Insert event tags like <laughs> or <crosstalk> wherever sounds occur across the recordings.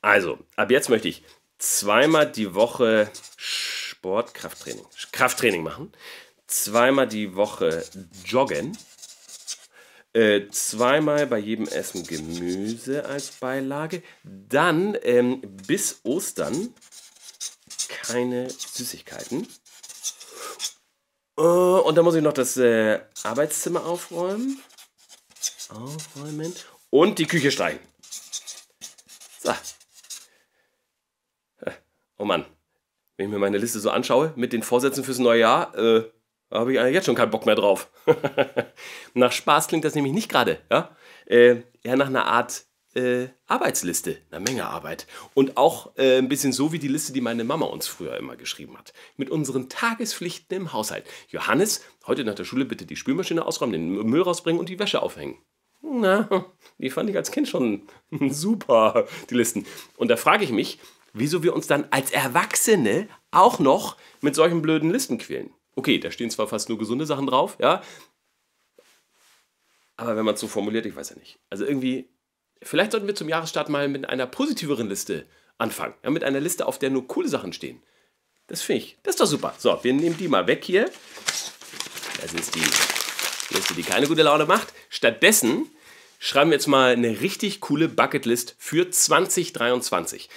Also, ab jetzt möchte ich zweimal die Woche Sportkrafttraining, Krafttraining, machen, zweimal die Woche joggen, äh, zweimal bei jedem Essen Gemüse als Beilage, dann ähm, bis Ostern keine Süßigkeiten. Äh, und dann muss ich noch das äh, Arbeitszimmer aufräumen. Aufräumen und die Küche streichen. So. Äh, oh Mann, wenn ich mir meine Liste so anschaue mit den Vorsätzen fürs neue Jahr, äh, habe ich jetzt schon keinen Bock mehr drauf. <laughs> nach Spaß klingt das nämlich nicht gerade. Ja? Äh, eher nach einer Art äh, Arbeitsliste, einer Menge Arbeit. Und auch äh, ein bisschen so wie die Liste, die meine Mama uns früher immer geschrieben hat. Mit unseren Tagespflichten im Haushalt. Johannes, heute nach der Schule bitte die Spülmaschine ausräumen, den Müll rausbringen und die Wäsche aufhängen. Na, die fand ich als Kind schon <laughs> super, die Listen. Und da frage ich mich, wieso wir uns dann als Erwachsene auch noch mit solchen blöden Listen quälen. Okay, da stehen zwar fast nur gesunde Sachen drauf, ja. Aber wenn man es so formuliert, ich weiß ja nicht. Also irgendwie, vielleicht sollten wir zum Jahresstart mal mit einer positiveren Liste anfangen. Ja, mit einer Liste, auf der nur coole Sachen stehen. Das finde ich, das ist doch super. So, wir nehmen die mal weg hier. Das ist die Liste, die keine gute Laune macht. Stattdessen schreiben wir jetzt mal eine richtig coole Bucketlist für 2023.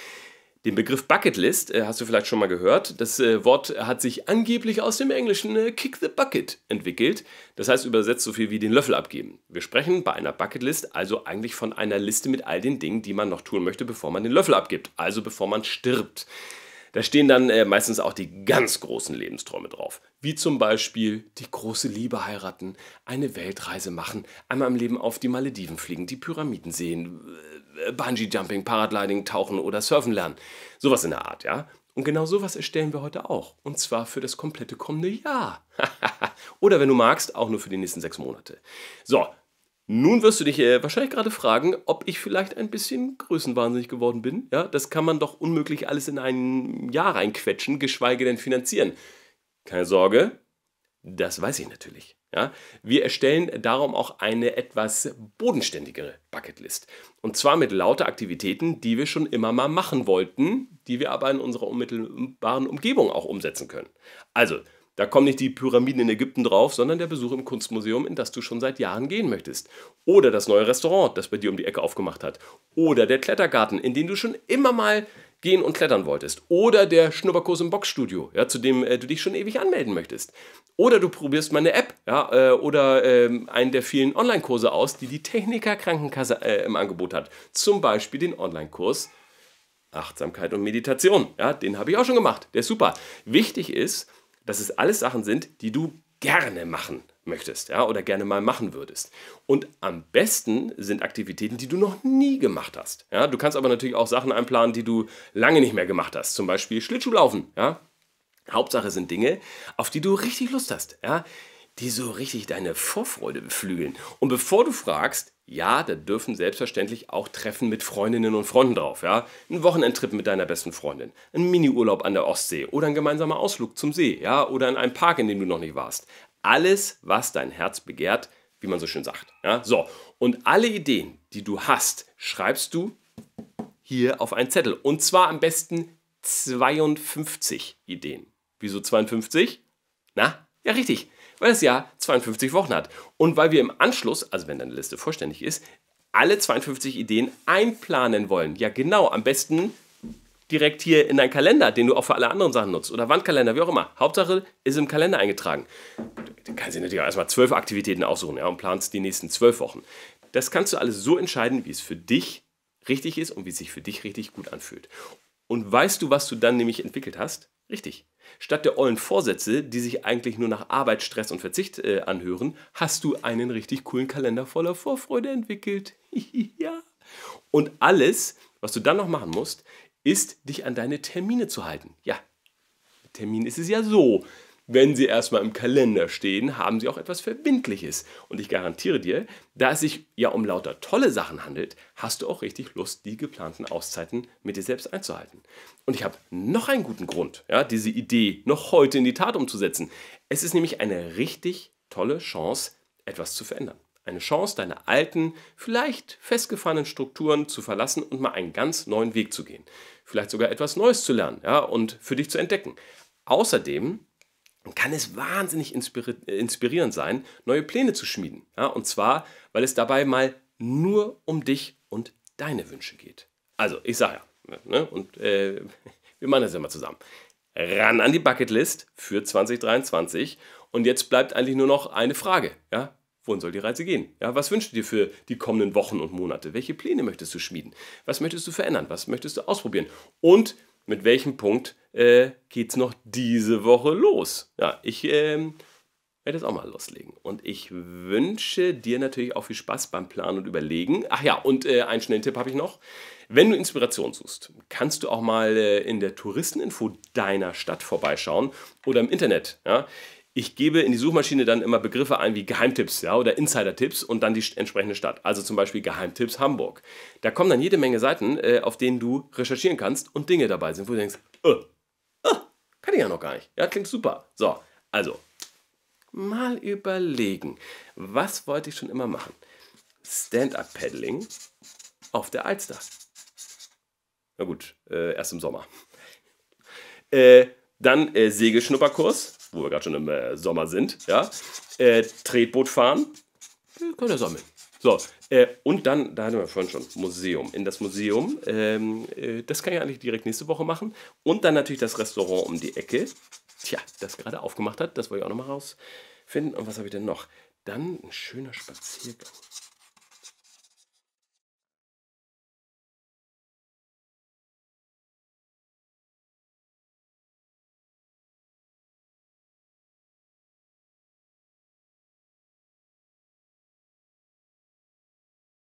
Den Begriff Bucketlist äh, hast du vielleicht schon mal gehört. Das äh, Wort hat sich angeblich aus dem englischen äh, Kick the Bucket entwickelt. Das heißt übersetzt so viel wie den Löffel abgeben. Wir sprechen bei einer Bucketlist also eigentlich von einer Liste mit all den Dingen, die man noch tun möchte, bevor man den Löffel abgibt. Also bevor man stirbt. Da stehen dann äh, meistens auch die ganz großen Lebensträume drauf. Wie zum Beispiel die große Liebe heiraten, eine Weltreise machen, einmal im Leben auf die Malediven fliegen, die Pyramiden sehen, äh, Bungee-Jumping, Paragliding, Tauchen oder Surfen lernen. Sowas in der Art, ja? Und genau sowas erstellen wir heute auch. Und zwar für das komplette kommende Jahr. <laughs> Oder wenn du magst, auch nur für die nächsten sechs Monate. So, nun wirst du dich äh, wahrscheinlich gerade fragen, ob ich vielleicht ein bisschen größenwahnsinnig geworden bin. Ja, das kann man doch unmöglich alles in ein Jahr reinquetschen, geschweige denn finanzieren. Keine Sorge, das weiß ich natürlich. Ja, wir erstellen darum auch eine etwas bodenständigere Bucketlist. Und zwar mit lauter Aktivitäten, die wir schon immer mal machen wollten, die wir aber in unserer unmittelbaren Umgebung auch umsetzen können. Also, da kommen nicht die Pyramiden in Ägypten drauf, sondern der Besuch im Kunstmuseum, in das du schon seit Jahren gehen möchtest. Oder das neue Restaurant, das bei dir um die Ecke aufgemacht hat. Oder der Klettergarten, in den du schon immer mal gehen und klettern wolltest. Oder der Schnupperkurs im Boxstudio, ja, zu dem äh, du dich schon ewig anmelden möchtest. Oder du probierst meine App ja, äh, oder äh, einen der vielen Online-Kurse aus, die die Techniker Krankenkasse äh, im Angebot hat. Zum Beispiel den Online-Kurs Achtsamkeit und Meditation. Ja, den habe ich auch schon gemacht. Der ist super. Wichtig ist, dass es alles Sachen sind, die du gerne machen möchtest ja, oder gerne mal machen würdest. Und am besten sind Aktivitäten, die du noch nie gemacht hast. Ja. Du kannst aber natürlich auch Sachen einplanen, die du lange nicht mehr gemacht hast. Zum Beispiel Schlittschuhlaufen. Ja. Hauptsache sind Dinge, auf die du richtig Lust hast. Ja die so richtig deine Vorfreude beflügeln. Und bevor du fragst, ja, da dürfen selbstverständlich auch Treffen mit Freundinnen und Freunden drauf, ja? Ein Wochenendtrip mit deiner besten Freundin, ein Miniurlaub an der Ostsee oder ein gemeinsamer Ausflug zum See, ja? Oder in einem Park, in dem du noch nicht warst. Alles, was dein Herz begehrt, wie man so schön sagt, ja? So, und alle Ideen, die du hast, schreibst du hier auf einen Zettel. Und zwar am besten 52 Ideen. Wieso 52? Na, ja richtig, weil das Jahr 52 Wochen hat. Und weil wir im Anschluss, also wenn deine Liste vollständig ist, alle 52 Ideen einplanen wollen. Ja, genau, am besten direkt hier in deinen Kalender, den du auch für alle anderen Sachen nutzt oder Wandkalender, wie auch immer. Hauptsache ist im Kalender eingetragen. Du kannst dir natürlich auch erstmal zwölf Aktivitäten aussuchen ja, und planst die nächsten zwölf Wochen. Das kannst du alles so entscheiden, wie es für dich richtig ist und wie es sich für dich richtig gut anfühlt. Und weißt du, was du dann nämlich entwickelt hast? Richtig, Statt der ollen Vorsätze, die sich eigentlich nur nach Arbeit, Stress und Verzicht äh, anhören, hast du einen richtig coolen Kalender voller Vorfreude entwickelt. <laughs> ja. Und alles, was du dann noch machen musst, ist, dich an deine Termine zu halten. Ja, Termin ist es ja so wenn sie erstmal im Kalender stehen, haben sie auch etwas Verbindliches. Und ich garantiere dir, da es sich ja um lauter tolle Sachen handelt, hast du auch richtig Lust, die geplanten Auszeiten mit dir selbst einzuhalten. Und ich habe noch einen guten Grund, ja, diese Idee noch heute in die Tat umzusetzen. Es ist nämlich eine richtig tolle Chance, etwas zu verändern. Eine Chance, deine alten, vielleicht festgefahrenen Strukturen zu verlassen und mal einen ganz neuen Weg zu gehen. Vielleicht sogar etwas Neues zu lernen ja, und für dich zu entdecken. Außerdem kann es wahnsinnig äh, inspirierend sein, neue Pläne zu schmieden. Ja, und zwar, weil es dabei mal nur um dich und deine Wünsche geht. Also, ich sage ja, ne, und äh, <laughs> wir machen das ja mal zusammen. Ran an die Bucketlist für 2023. Und jetzt bleibt eigentlich nur noch eine Frage. Ja? Wohin soll die Reise gehen? Ja, was wünschst du dir für die kommenden Wochen und Monate? Welche Pläne möchtest du schmieden? Was möchtest du verändern? Was möchtest du ausprobieren? Und mit welchem Punkt äh, es noch diese Woche los? Ja, ich ähm, werde es auch mal loslegen. Und ich wünsche dir natürlich auch viel Spaß beim Planen und Überlegen. Ach ja, und äh, einen schnellen Tipp habe ich noch. Wenn du Inspiration suchst, kannst du auch mal äh, in der Touristeninfo deiner Stadt vorbeischauen oder im Internet. Ja? ich gebe in die Suchmaschine dann immer Begriffe ein wie Geheimtipps ja, oder Insider-Tipps und dann die entsprechende Stadt. Also zum Beispiel Geheimtipps Hamburg. Da kommen dann jede Menge Seiten, äh, auf denen du recherchieren kannst und Dinge dabei sind, wo du denkst, oh, oh, kann ich ja noch gar nicht. Ja, klingt super. So, also mal überlegen, was wollte ich schon immer machen? Stand-up-Paddling auf der Alster. Na gut, äh, erst im Sommer. Äh, dann äh, Segelschnupperkurs wo wir gerade schon im äh, Sommer sind, ja, äh, Tretboot fahren, äh, könnt ihr sammeln. So, äh, und dann, da hatten wir vorhin schon, Museum. In das Museum, ähm, äh, das kann ich eigentlich direkt nächste Woche machen. Und dann natürlich das Restaurant um die Ecke. Tja, das gerade aufgemacht hat, das wollte ich auch nochmal rausfinden. Und was habe ich denn noch? Dann ein schöner Spaziergang.